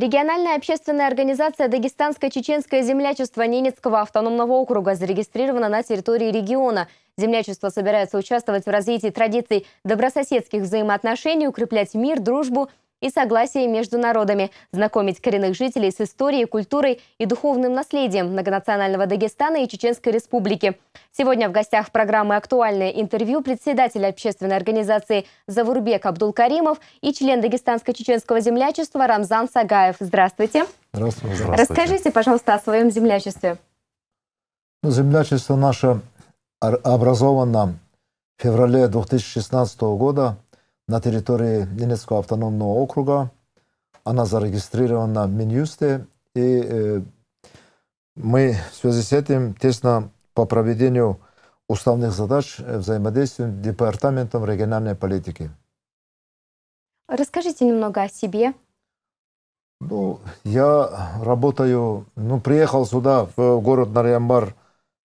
Региональная общественная организация Дагестанское чеченское землячество» Ненецкого автономного округа зарегистрирована на территории региона. Землячество собирается участвовать в развитии традиций добрососедских взаимоотношений, укреплять мир, дружбу и согласие между народами, знакомить коренных жителей с историей, культурой и духовным наследием многонационального Дагестана и Чеченской Республики. Сегодня в гостях программы «Актуальное интервью» председатель общественной организации «Завурбек» Абдулкаримов и член Дагестанско-чеченского землячества Рамзан Сагаев. Здравствуйте. Здравствуйте. Здравствуйте. Расскажите, пожалуйста, о своем землячестве. Ну, землячество наше образовано в феврале 2016 года на территории Ненецкого автономного округа. Она зарегистрирована в Минюсте. И э, мы в связи с этим тесно по проведению уставных задач взаимодействуем с Департаментом региональной политики. Расскажите немного о себе. Ну, я работаю, ну, приехал сюда, в город Нарьямбар,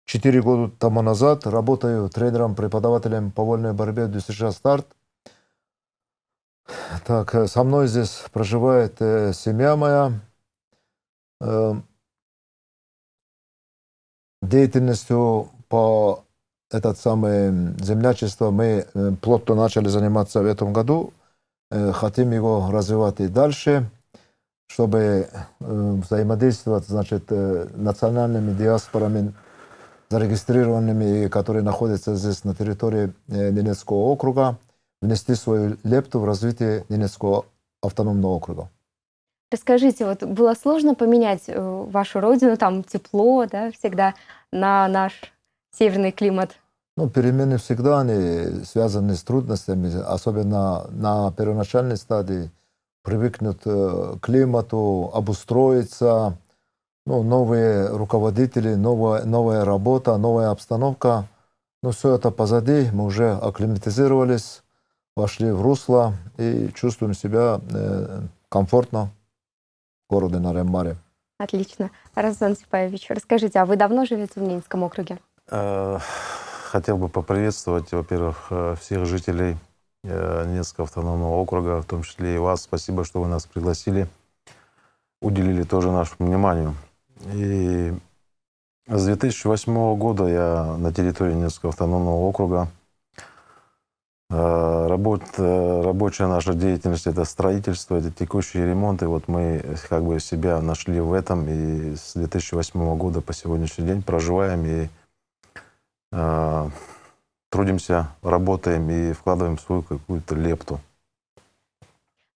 4 года тому назад. Работаю тренером-преподавателем по вольной борьбе «Дюсиша Старт». Так, э, со мной здесь проживает э, семья моя. Э, деятельностью по этот самый землячество мы э, плотно начали заниматься в этом году. Э, хотим его развивать и дальше, чтобы э, взаимодействовать значит, э, национальными диаспорами, зарегистрированными, которые находятся здесь на территории э, Ненецкого округа внести свою лепту в развитие Ненецкого автономного округа. Расскажите, вот было сложно поменять э, вашу родину, там тепло, да, всегда на наш северный климат? Ну, перемены всегда они связаны с трудностями, особенно на первоначальной стадии. Привыкнут э, к климату, обустроиться, ну, новые руководители, новая, новая работа, новая обстановка. Ну, все это позади, мы уже акклиматизировались, вошли в русло и чувствуем себя э, комфортно в городе Нарем-Маре. Отлично. Разан Сипаевич, расскажите, а вы давно живете в Ленинском округе? Э, хотел бы поприветствовать, во-первых, э, всех жителей Ленинского автономного округа, в том числе и вас. Спасибо, что вы нас пригласили, уделили тоже нашему вниманию. И с 2008 года я на территории Ленинского автономного округа Э, работ, э, рабочая наша деятельность — это строительство, это текущие ремонты. Вот мы э, как бы себя нашли в этом и с 2008 года по сегодняшний день проживаем и э, трудимся, работаем и вкладываем свою какую-то лепту.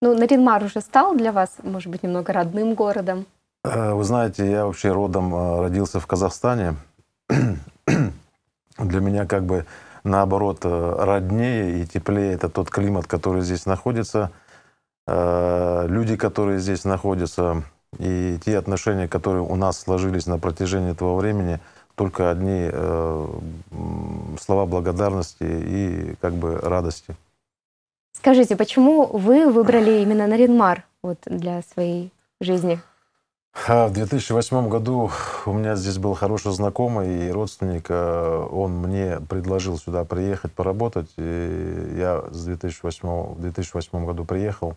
Ну, Наринмар уже стал для вас, может быть, немного родным городом? Вы знаете, я вообще родом родился в Казахстане. для меня как бы наоборот, э, роднее и теплее. Это тот климат, который здесь находится, э, люди, которые здесь находятся, и те отношения, которые у нас сложились на протяжении этого времени, только одни э, слова благодарности и как бы радости. Скажите, почему вы выбрали именно Наринмар вот, для своей жизни? В 2008 году у меня здесь был хороший знакомый и родственник. Э, он мне предложил сюда приехать поработать. И я с 2008, в 2008 году приехал.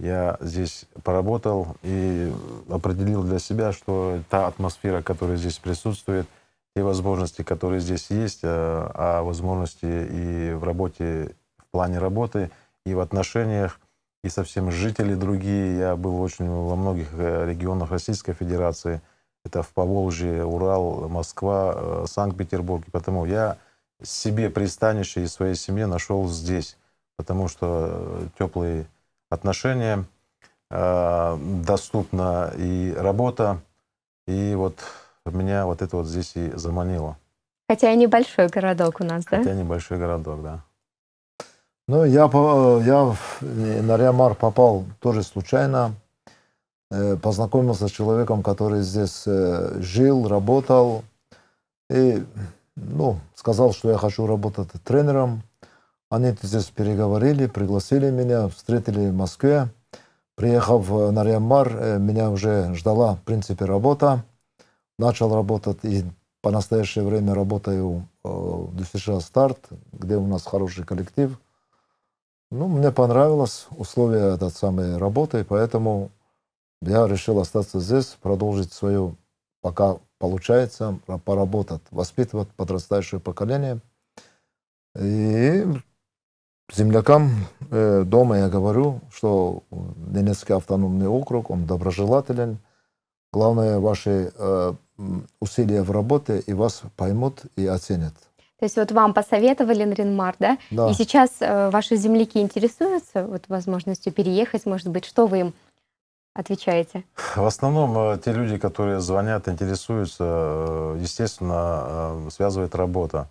Я здесь поработал и определил для себя, что та атмосфера, которая здесь присутствует, те возможности, которые здесь есть, э, а возможности и в работе, в плане работы, и в отношениях, и совсем жители другие. Я был очень во многих э, регионах Российской Федерации. Это в Поволжье, Урал, Москва, э, Санкт-Петербург. И потому я себе пристанище и своей семье нашел здесь, потому что э, теплые отношения, доступна и работа, и вот меня вот это вот здесь и заманило. Хотя и небольшой городок у нас, да? Хотя небольшой городок, да. Ну, я, я на Риамар попал тоже случайно. Э, познакомился с человеком, который здесь э, жил, работал. И ну, сказал, что я хочу работать тренером. Они здесь переговорили, пригласили меня, встретили в Москве. Приехав на Риамар, э, меня уже ждала, в принципе, работа. Начал работать и по настоящее время работаю в э, «Дюсиша Старт», где у нас хороший коллектив – ну, мне понравилось условия этой самой работы, поэтому я решил остаться здесь, продолжить свою, пока получается, поработать, воспитывать подрастающее поколение. И землякам э, дома я говорю, что Донецкий автономный округ, он доброжелателен. Главное, ваши э, усилия в работе, и вас поймут и оценят. То есть вот вам посоветовали Наринмар, да? да. И сейчас э, ваши земляки интересуются вот возможностью переехать, может быть, что вы им отвечаете? В основном э, те люди, которые звонят, интересуются, э, естественно, э, связывает работа.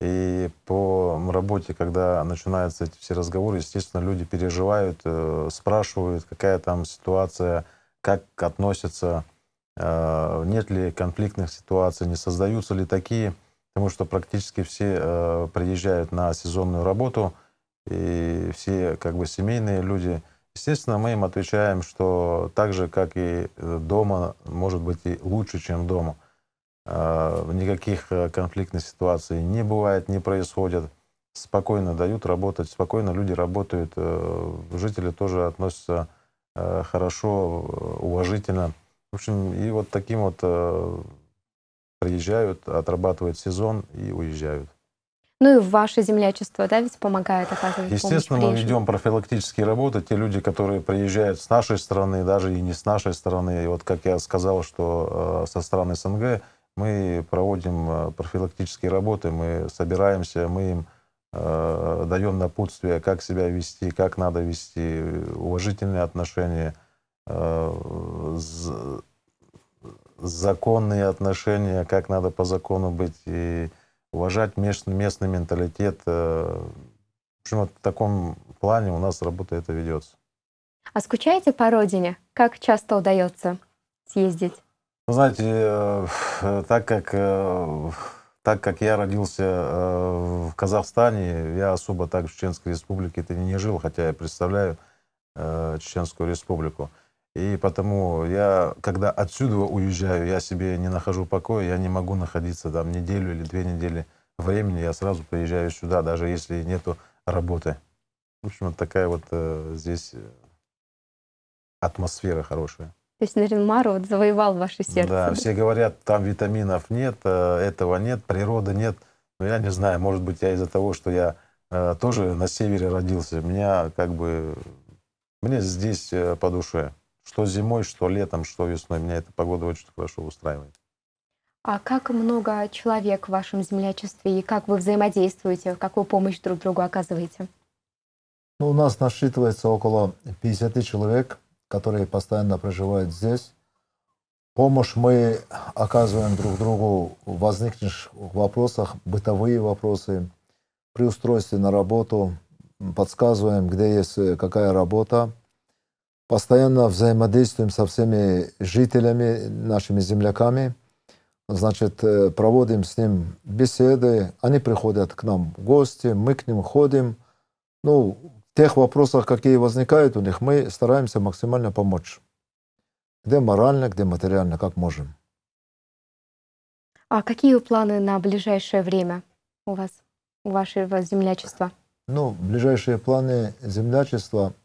И по работе, когда начинаются эти все разговоры, естественно, люди переживают, спрашивают, какая там ситуация, как относятся, нет ли конфликтных ситуаций, не создаются ли такие потому что практически все э, приезжают на сезонную работу, и все как бы семейные люди. Естественно, мы им отвечаем, что так же, как и э, дома, может быть и лучше, чем дома. Э, никаких э, конфликтных ситуаций не бывает, не происходит. Спокойно дают работать, спокойно люди работают. Э, жители тоже относятся э, хорошо, э, уважительно. В общем, и вот таким вот приезжают, отрабатывают сезон и уезжают. Ну и ваше землячество, да, ведь помогает оказывать Естественно, мы ведем профилактические работы. Те люди, которые приезжают с нашей стороны, даже и не с нашей стороны, и вот как я сказал, что э, со стороны СНГ, мы проводим э, профилактические работы, мы собираемся, мы им э, даем напутствие, как себя вести, как надо вести, э, уважительные отношения, э, законные отношения, как надо по закону быть, и уважать местный, местный менталитет. Э, в общем, вот в таком плане у нас работа это ведется. А скучаете по родине? Как часто удается съездить? Ну, знаете, э, так как, э, так как я родился в Казахстане, я особо так в Чеченской республике это не жил, хотя я представляю Чеченскую республику. И потому я, когда отсюда уезжаю, я себе не нахожу покоя, я не могу находиться там неделю или две недели времени, я сразу приезжаю сюда, даже если нету работы. В общем, вот такая вот э, здесь э, атмосфера хорошая. То есть Наринмар вот завоевал ваше сердце. Да, все говорят, там витаминов нет, э, этого нет, природы нет. Но я не знаю, может быть, я из-за того, что я э, тоже на севере родился, меня как бы... Мне здесь э, по душе что зимой, что летом, что весной. Меня эта погода очень хорошо устраивает. А как много человек в вашем землячестве и как вы взаимодействуете, какую помощь друг другу оказываете? Ну, у нас насчитывается около 50 человек, которые постоянно проживают здесь. Помощь мы оказываем друг другу в возникших вопросах, бытовые вопросы, при устройстве на работу, подсказываем, где есть э, какая работа постоянно взаимодействуем со всеми жителями, нашими земляками, значит, э, проводим с ним беседы, они приходят к нам в гости, мы к ним ходим. Ну, в тех вопросах, какие возникают у них, мы стараемся максимально помочь. Где морально, где материально, как можем. А какие планы на ближайшее время у вас, у вашего землячества? Ну, ближайшие планы землячества —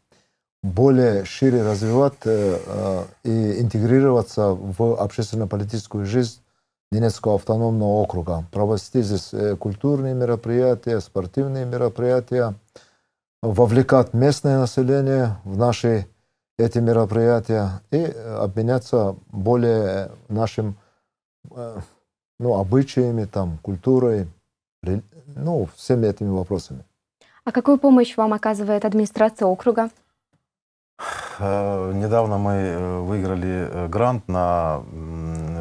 более шире развивать э, э, и интегрироваться в общественно-политическую жизнь Ненецкого автономного округа, провести здесь э, культурные мероприятия, спортивные мероприятия, вовлекать местное население в наши эти мероприятия и обменяться более нашим э, ну, обычаями, там, культурой, ну, всеми этими вопросами. А какую помощь вам оказывает администрация округа? Э, недавно мы э, выиграли э, грант на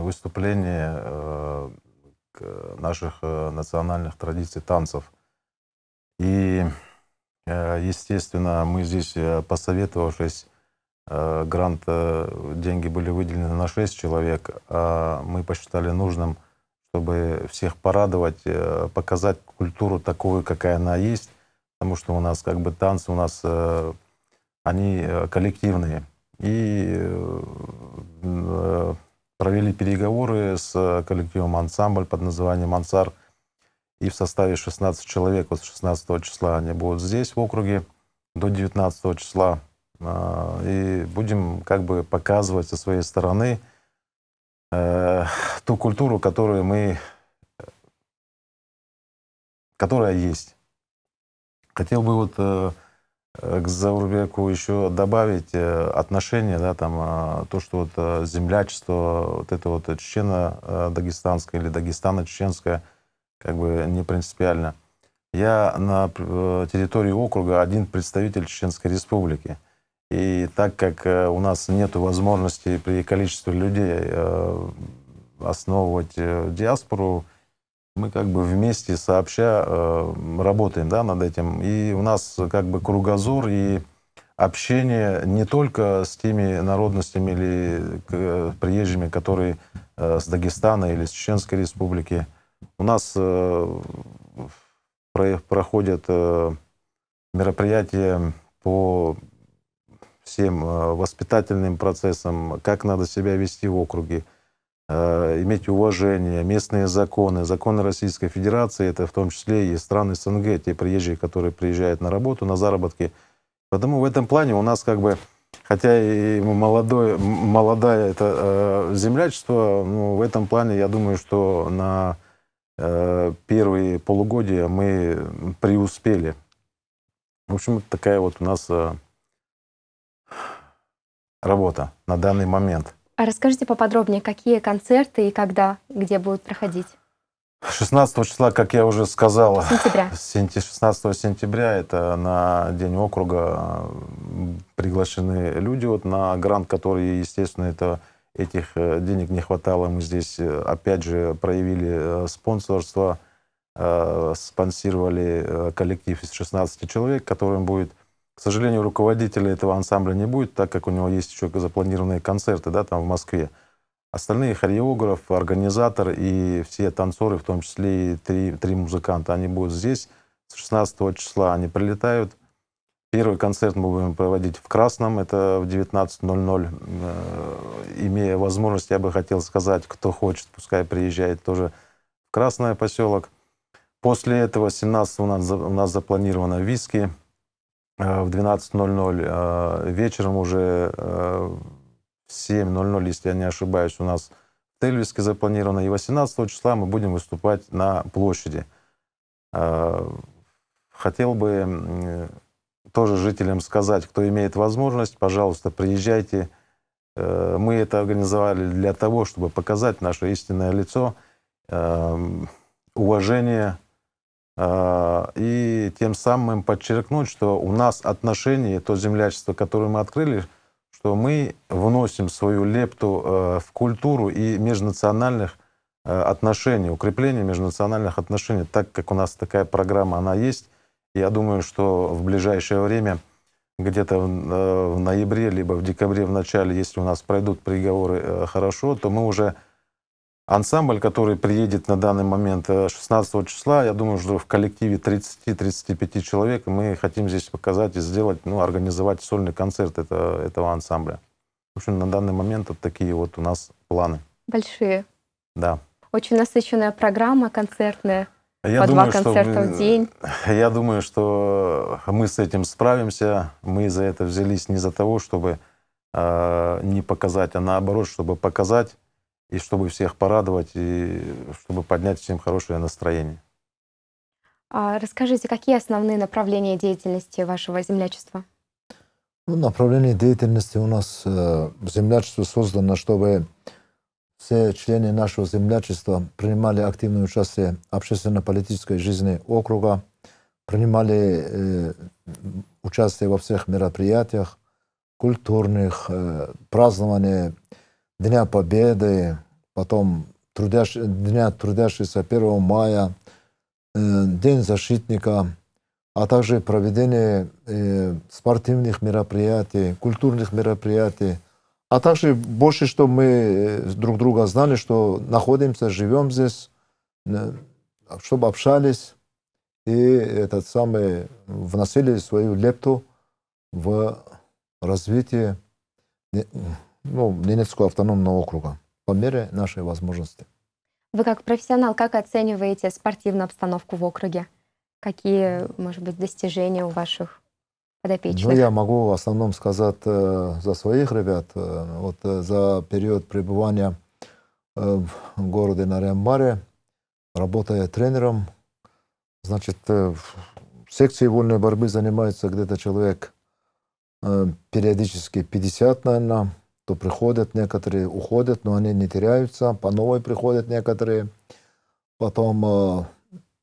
выступление наших национальных традиций танцев. И, естественно, мы здесь, посоветовавшись, грант, деньги были выделены на 6 человек, а мы посчитали нужным, чтобы всех порадовать, показать культуру такую, какая она есть, потому что у нас как бы танцы, у нас они э, коллективные. И э, э, провели переговоры с коллективом «Ансамбль» под названием «Ансар». И в составе 16 человек, вот с 16 числа они будут здесь, в округе, до 19 числа. И будем как бы показывать со своей стороны ту культуру, которую мы, которая есть. Хотел бы вот Э, к Заурбеку еще добавить э, отношения, да, там, э, то, что вот землячество, вот это вот чечено-дагестанское или дагестано-чеченское, как бы не принципиально. Я на территории округа один представитель Чеченской республики. И так как у нас нет возможности при количестве людей основывать диаспору, мы как бы вместе, сообща, э, работаем да, над этим. И у нас как бы кругозор и общение не только с теми народностями или э, приезжими, которые э, с Дагестана или с Чеченской республики. У нас э, про, проходят э, мероприятия по всем э, воспитательным процессам, как надо себя вести в округе, Э, иметь уважение, местные законы, законы Российской Федерации, это в том числе и страны СНГ, те приезжие, которые приезжают на работу, на заработки. поэтому в этом плане у нас как бы, хотя и молодое молодая это э, землячество, но ну, в этом плане я думаю, что на э, первые полугодия мы преуспели. В общем, такая вот у нас э, работа на данный момент. А расскажите поподробнее, какие концерты и когда, где будут проходить? 16 числа, как я уже сказал, сентября. 16 сентября, это на День округа приглашены люди вот на грант, который, естественно, это этих э, денег не хватало. Мы здесь, э, опять же, проявили э, спонсорство, спонсировали коллектив из 16 человек, которым будет к сожалению, руководителя этого ансамбля не будет, так как у него есть еще запланированные концерты, да, там в Москве. Остальные хореограф, организатор и все танцоры, в том числе и три, три музыканта, они будут здесь. С 16 числа они прилетают. Первый концерт мы будем проводить в Красном, это в 19.00. Э, имея возможность, я бы хотел сказать, кто хочет, пускай приезжает тоже в Красное поселок. После этого 17 у нас, у нас запланировано виски – Э, в 12.00. Э, вечером уже э, в 7.00, если я не ошибаюсь, у нас в Тельвиске запланировано. И 18 числа мы будем выступать на площади. Хотел бы тоже жителям сказать, кто имеет возможность, пожалуйста, приезжайте. Мы это организовали для того, чтобы показать наше истинное лицо, уважение а, и тем самым подчеркнуть, что у нас отношения, то землячество, которое мы открыли, что мы вносим свою лепту э, в культуру и межнациональных э, отношений, укрепление межнациональных отношений, так как у нас такая программа, она есть. Я думаю, что в ближайшее время, где-то в э, ноябре, либо в декабре, в начале, если у нас пройдут переговоры хорошо, то мы уже Ансамбль, который приедет на данный момент 16 э, числа, я думаю, что в коллективе 30-35 человек мы хотим здесь показать и сделать, ну, организовать сольный концерт это, этого ансамбля. В общем, на данный момент вот такие вот у нас планы. Большие. Да. Очень насыщенная программа концертная. Я по думаю, два концерта что, в день. Я думаю, что мы с этим справимся. Мы за это взялись не за того, чтобы э, не показать, а наоборот, чтобы показать и чтобы всех порадовать, и чтобы поднять всем хорошее настроение. А расскажите, какие основные направления деятельности вашего землячества? Ну, направление деятельности у нас э, землячество создано, чтобы все члены нашего землячества принимали активное участие в общественно-политической жизни округа, принимали э, участие во всех мероприятиях, культурных, э, празднования Дня Победы, потом трудящ... Дня трудящихся 1 мая, э, День защитника, а также проведение э, спортивных мероприятий, культурных мероприятий, а также больше, чтобы мы э, друг друга знали, что находимся, живем здесь, э, чтобы общались и этот самый вносили свою лепту в развитие ну, Ненецкого автономного округа по мере нашей возможности. Вы как профессионал, как оцениваете спортивную обстановку в округе? Какие, может быть, достижения у ваших подопечных? Ну, я могу в основном сказать э, за своих ребят. Э, вот э, за период пребывания э, в городе Нарьямбаре, работая тренером, значит, э, в секции вольной борьбы занимается где-то человек э, периодически 50, наверное, то приходят некоторые, уходят, но они не теряются, по новой приходят некоторые. Потом, э,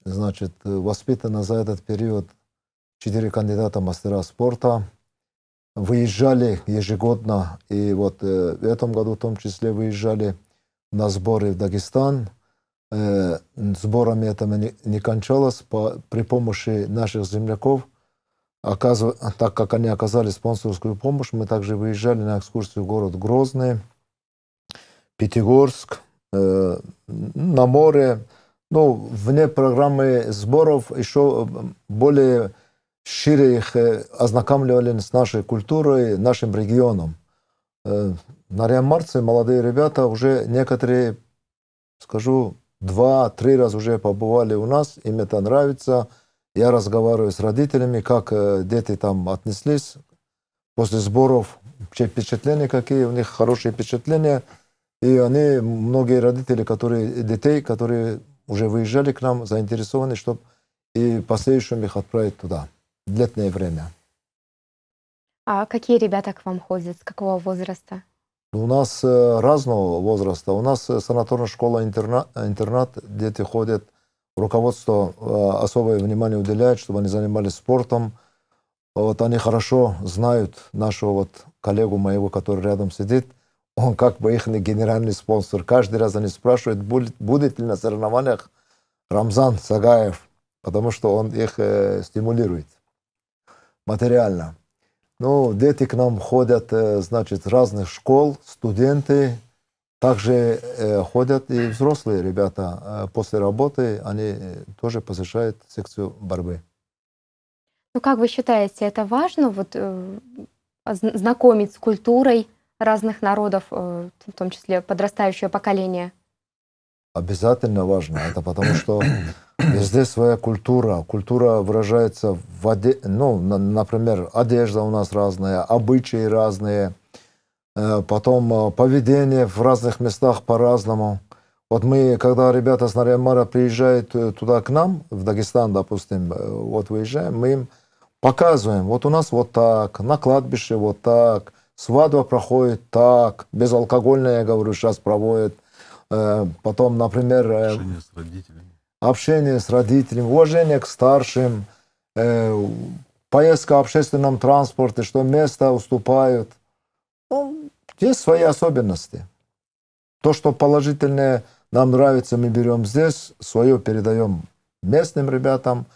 значит, э, воспитано за этот период четыре кандидата мастера спорта. Выезжали ежегодно, и вот э, в этом году в том числе выезжали на сборы в Дагестан. Сборами это не кончалось. При помощи наших земляков Оказыв... Так как они оказали спонсорскую помощь, мы также выезжали на экскурсию в город Грозный, Пятигорск, э, на море. Ну, вне программы сборов еще э, более шире их э, ознакомливали с нашей культурой, нашим регионом. Э, на Реамарце молодые ребята уже некоторые, скажу, два-три раза уже побывали у нас, им это нравится – я разговариваю с родителями, как э, дети там отнеслись после сборов, вообще впечатления какие, у них хорошие впечатления. И они, многие родители, которые, детей, которые уже выезжали к нам, заинтересованы, чтобы и последующим их отправить туда, в летнее время. А какие ребята к вам ходят? С какого возраста? У нас э, разного возраста. У нас э, санаторная школа-интернат, интернат, дети ходят – руководство э, особое внимание уделяет, чтобы они занимались спортом. А вот они хорошо знают нашего вот коллегу моего, который рядом сидит. Он как бы их генеральный спонсор. Каждый раз они спрашивают, будет, будет ли на соревнованиях Рамзан Сагаев, потому что он их э, стимулирует материально. Ну, дети к нам ходят, э, значит, разных школ, студенты, также э, ходят и взрослые ребята. Э, после работы они э, тоже посещают секцию борьбы. Ну как вы считаете, это важно вот, э, знакомить с культурой разных народов, э, в том числе подрастающее поколение? Обязательно важно. Это потому что везде своя культура. Культура выражается в оде... ну, на, например, одежда у нас разная, обычаи разные – Э, потом э, поведение в разных местах по-разному. Вот мы, когда ребята с Нарьямара приезжают э, туда к нам, в Дагестан, допустим, вот выезжаем, мы им показываем, вот у нас вот так, на кладбище вот так, свадьба проходит так, безалкогольная, я говорю, сейчас проводят. Потом, например... Общение с родителями. Общение с родителями, уважение к старшим, поездка в общественном транспорте, что место уступают. Ну, есть свои особенности. То, что положительное нам нравится, мы берем здесь, свое передаем местным ребятам.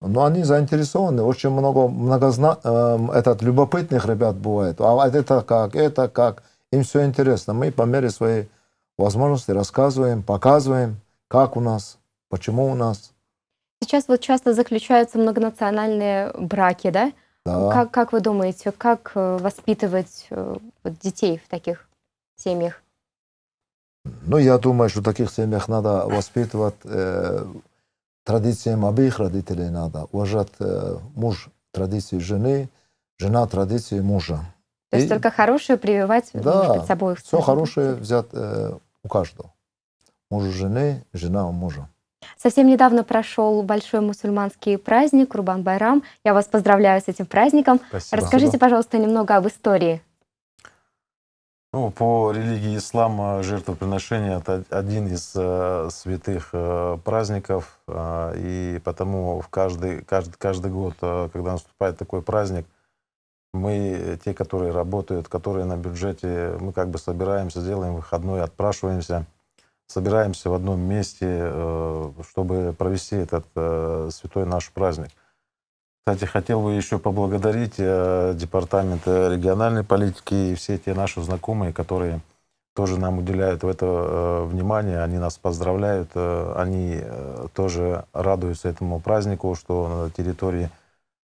Но они заинтересованы. Очень много многозна... Эм, этот, любопытных ребят бывает. А вот это как, это как. Им все интересно. Мы по мере своей возможности рассказываем, показываем, как у нас, почему у нас. Сейчас вот часто заключаются многонациональные браки, да? Да. Как, как вы думаете, как э, воспитывать э, детей в таких семьях? Ну, я думаю, что в таких семьях надо воспитывать э, традициям обеих родителей надо. Уважать э, муж традиции жены, жена традиции мужа. То и, есть только хорошее прививать да, с собой. все хорошее взять э, у каждого. Мужу жены, жена у мужа. Совсем недавно прошел большой мусульманский праздник курбан байрам Я вас поздравляю с этим праздником. Спасибо. Расскажите, пожалуйста, немного об истории. Ну, по религии ислама жертвоприношение – это один из э, святых э, праздников, э, и потому в каждый, каждый, каждый год, э, когда наступает такой праздник, мы, те, которые работают, которые на бюджете, мы как бы собираемся, делаем выходной, отпрашиваемся – собираемся в одном месте, э, чтобы провести этот э, святой наш праздник. Кстати, хотел бы еще поблагодарить э, Департамент региональной политики и все те наши знакомые, которые тоже нам уделяют в это внимание, они нас поздравляют, они тоже радуются этому празднику, что на территории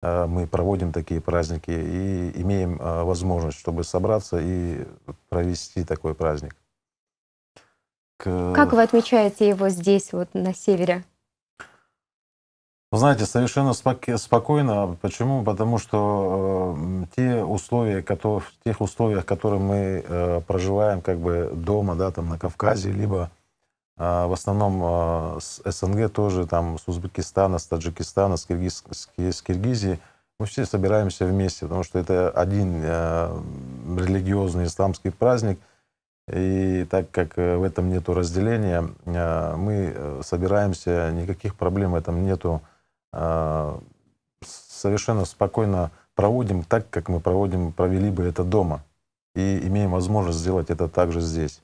мы проводим такие праздники и имеем возможность, чтобы собраться и провести такой праздник к... Как вы отмечаете его здесь, вот на севере? Вы знаете, совершенно споки- спокойно. Почему? Потому что э, те условия, которые, в тех условиях, которые мы э, проживаем как бы дома, да, там на Кавказе, либо э, в основном э, с СНГ тоже, там с Узбекистана, с Таджикистана, с, Киргиз, с, с Киргизии, мы все собираемся вместе, потому что это один э, религиозный исламский праздник — и так как э, в этом нету разделения, э, мы э, собираемся, никаких проблем в этом нету. Совершенно спокойно проводим так, как мы проводим, провели бы это дома. И имеем возможность сделать это также здесь.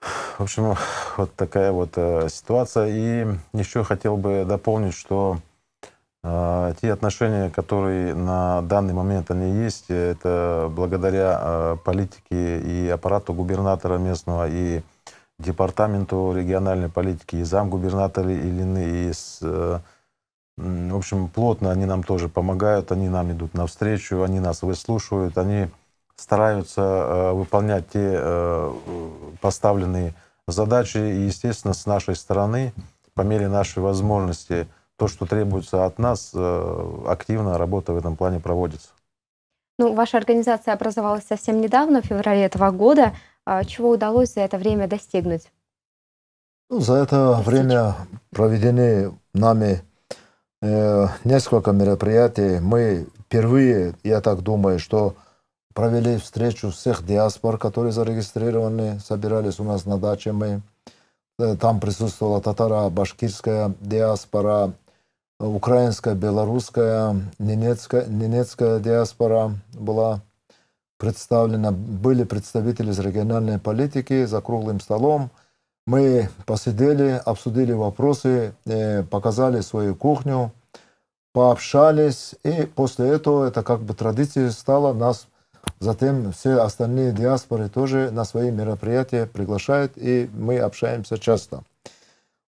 В общем, вот такая вот ситуация. И еще хотел бы дополнить, что а, те отношения, которые на данный момент они есть, это благодаря а, политике и аппарату губернатора местного, и департаменту региональной политики, и замгубернатора Ильины, и с, э, в общем, плотно они нам тоже помогают, они нам идут навстречу, они нас выслушивают, они стараются э, выполнять те э, поставленные задачи, и, естественно, с нашей стороны, по мере нашей возможности – то, что требуется от нас, э, активная работа в этом плане проводится. Ну, ваша организация образовалась совсем недавно, в феврале этого года. А чего удалось за это время достигнуть? Ну, за это Достичь. время проведены нами э, несколько мероприятий. Мы впервые, я так думаю, что провели встречу всех диаспор, которые зарегистрированы, собирались у нас на даче мы. Э, там присутствовала татаро-башкирская диаспора, украинская, белорусская, ненецкая немецкая диаспора была представлена, были представители из региональной политики за круглым столом. Мы посидели, обсудили вопросы, э, показали свою кухню, пообщались, и после этого это как бы традиция стала нас Затем все остальные диаспоры тоже на свои мероприятия приглашают, и мы общаемся часто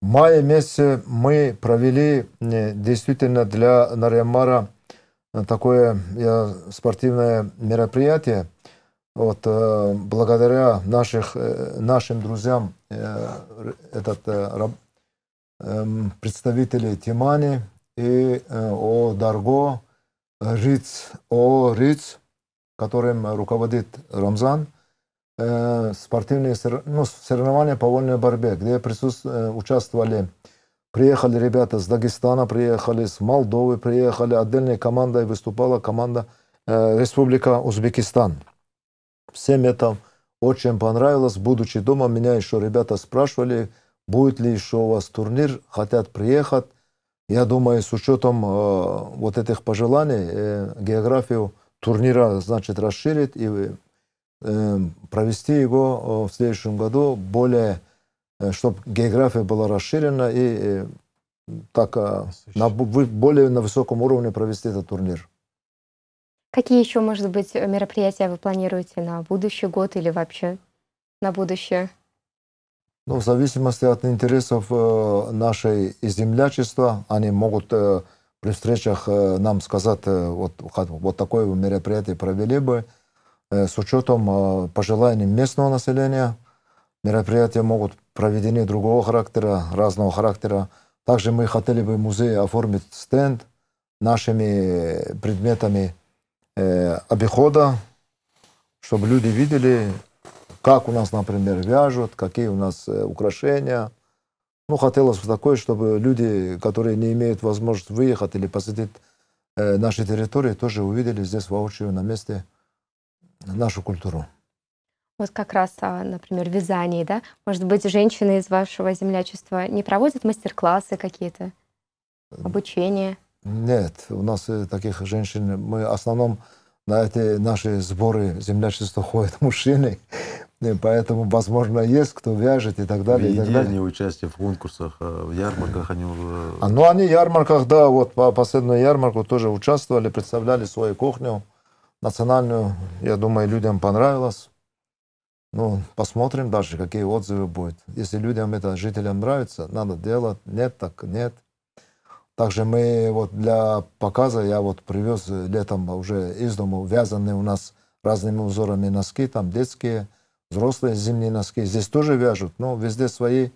мае месяце мы провели э, действительно для Нарьямара э, такое спортивное мероприятие. Вот, э, благодаря наших, нашим друзьям, этот, эм, представители Тимани и О. Дарго, Риц, О. Риц, которым руководит Рамзан. Э, спортивные ну, соревнования по вольной борьбе, где присутств, э, участвовали, приехали ребята с Дагестана, приехали с Молдовы, приехали отдельная команда и выступала команда э, Республика Узбекистан. Всем это очень понравилось. Будучи дома, меня еще ребята спрашивали, будет ли еще у вас турнир, хотят приехать. Я думаю, с учетом э, вот этих пожеланий, э, географию турнира, значит, расширит и Эм, провести его э, в следующем году более, э, чтобы география была расширена и э, так на более на высоком уровне провести этот турнир. Какие еще, может быть, мероприятия вы планируете на будущий год или вообще на будущее? Ну, в зависимости от интересов э, нашей землячества, они могут э, при встречах э, нам сказать, э, вот, вот такое мероприятие провели бы, с учетом пожеланий местного населения. Мероприятия могут проведены другого характера, разного характера. Также мы хотели бы музей оформить стенд нашими предметами э, обихода, чтобы люди видели, как у нас, например, вяжут, какие у нас э, украшения. Ну, хотелось бы такое, чтобы люди, которые не имеют возможности выехать или посетить э, наши территории, тоже увидели здесь воочию на месте – нашу культуру. Вот как раз, а, например, вязание, да? Может быть, женщины из вашего землячества не проводят мастер-классы какие-то, обучение? Нет, у нас э, таких женщин, мы в основном на эти наши сборы землячества ходят мужчины, поэтому, возможно, есть кто вяжет и так далее. И, и так далее. они участие в конкурсах, а, в ярмарках они уже... А, ну, они в ярмарках, да, вот по последнюю ярмарку тоже участвовали, представляли свою кухню национальную, я думаю, людям понравилось. Ну, посмотрим дальше, какие отзывы будут. Если людям это, жителям нравится, надо делать. Нет, так нет. Также мы вот для показа, я вот привез летом уже из дома вязаные у нас разными узорами носки, там детские, взрослые зимние носки. Здесь тоже вяжут, но везде свои,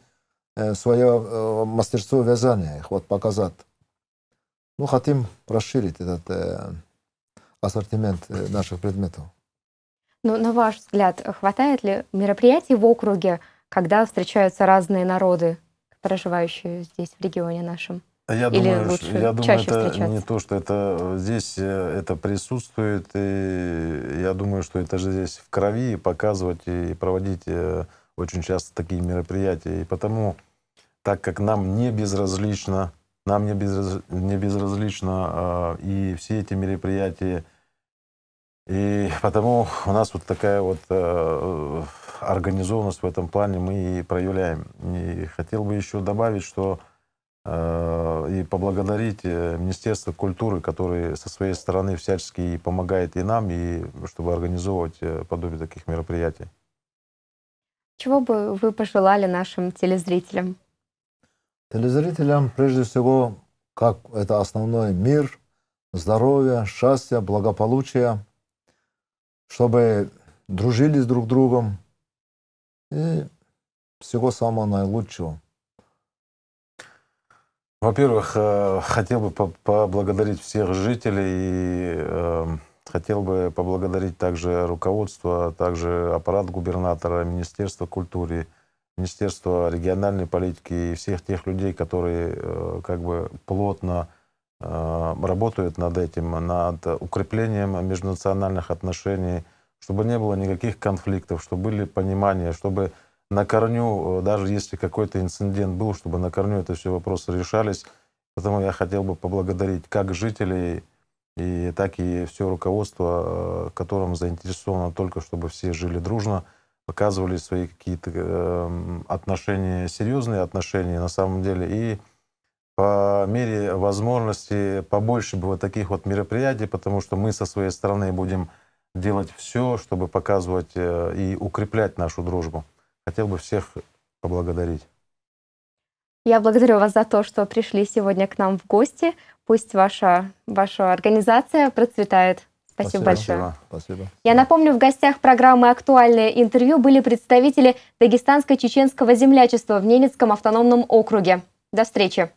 э, свое э, мастерство вязания их вот показать. Ну, хотим расширить этот э, ассортимент э, наших предметов. Ну, на ваш взгляд, хватает ли мероприятий в округе, когда встречаются разные народы, проживающие здесь, в регионе нашем? Я Или думаю, лучше, я думаю, это не то, что это э, здесь э, это присутствует, и я думаю, что это же здесь в крови показывать и проводить очень часто такие мероприятия. И потому, так как нам не безразлично нам не, без, не безразлично э, и все эти мероприятия. И потому у нас вот такая вот э, организованность в этом плане мы и проявляем. И хотел бы еще добавить, что э, и поблагодарить э, Министерство культуры, которое со своей стороны всячески и помогает и нам, и чтобы организовывать э, подобие таких мероприятий. Чего бы вы пожелали нашим телезрителям? Телезрителям, прежде всего, как это основной мир, здоровье, счастье, благополучие, чтобы дружили с друг с другом и всего самого наилучшего. Во-первых, э, хотел бы поблагодарить всех жителей и эм, хотел бы поблагодарить также руководство, также аппарат губернатора, Министерство культуры, Министерства региональной политики и всех тех людей, которые э, как бы плотно э, работают над этим, над укреплением межнациональных отношений, чтобы не было никаких конфликтов, чтобы были понимания, чтобы на корню, э, даже если какой-то инцидент был, чтобы на корню это все вопросы решались. Поэтому я хотел бы поблагодарить как жителей, и так и все руководство, которым заинтересовано только, чтобы все жили дружно – показывали свои какие-то э, отношения, серьезные отношения на самом деле. И по мере возможности побольше было таких вот мероприятий, потому что мы со своей стороны будем делать все, чтобы показывать э, и укреплять нашу дружбу. Хотел бы всех поблагодарить. Я благодарю вас за то, что пришли сегодня к нам в гости. Пусть ваша, ваша организация процветает. Спасибо, Спасибо большое. Спасибо. Я напомню, в гостях программы «Актуальное интервью» были представители Дагестанско-чеченского землячества в Ненецком автономном округе. До встречи.